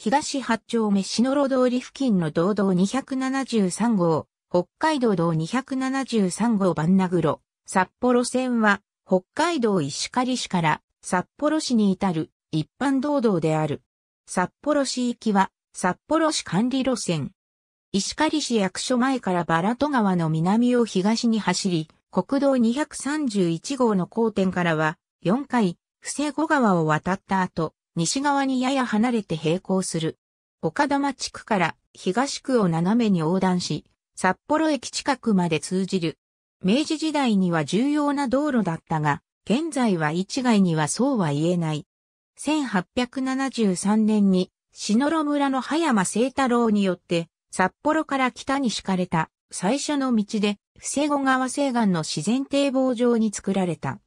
東八丁目篠路通り付近の道道273号、北海道道273号番ンナ札幌線は、北海道石狩市から札幌市に至る一般道道である。札幌市行きは、札幌市管理路線。石狩市役所前からバラト川の南を東に走り、国道231号の交点からは、4回、伏瀬後川を渡った後、西側にやや離れて並行する。岡玉地区から東区を斜めに横断し、札幌駅近くまで通じる。明治時代には重要な道路だったが、現在は一概にはそうは言えない。1873年に、篠呂村の葉山清太郎によって、札幌から北に敷かれた最初の道で、伏施後川西岸の自然堤防上に作られた。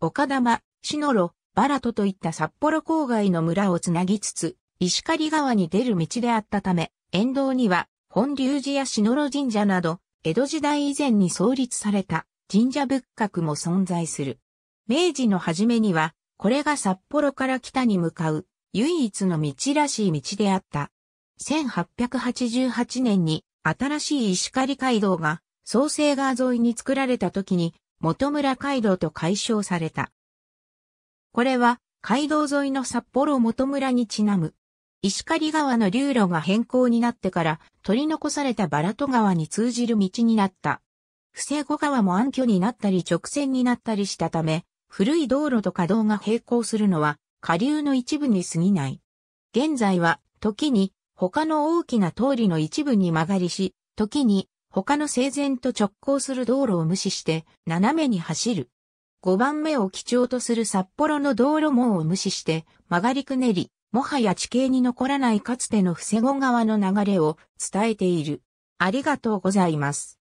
岡玉、篠呂、バラトといった札幌郊外の村をつなぎつつ、石狩川に出る道であったため、沿道には本龍寺や篠路神社など、江戸時代以前に創立された神社仏閣も存在する。明治の初めには、これが札幌から北に向かう唯一の道らしい道であった。1888年に新しい石狩街道が創生川沿いに作られた時に元村街道と解消された。これは街道沿いの札幌元村にちなむ。石狩川の流路が変更になってから取り残されたバラト川に通じる道になった。不正後川も暗渠になったり直線になったりしたため、古い道路と稼働が並行するのは下流の一部に過ぎない。現在は時に他の大きな通りの一部に曲がりし、時に他の整然と直行する道路を無視して斜めに走る。5番目を基調とする札幌の道路網を無視して曲がりくねり、もはや地形に残らないかつての伏せ子川の流れを伝えている。ありがとうございます。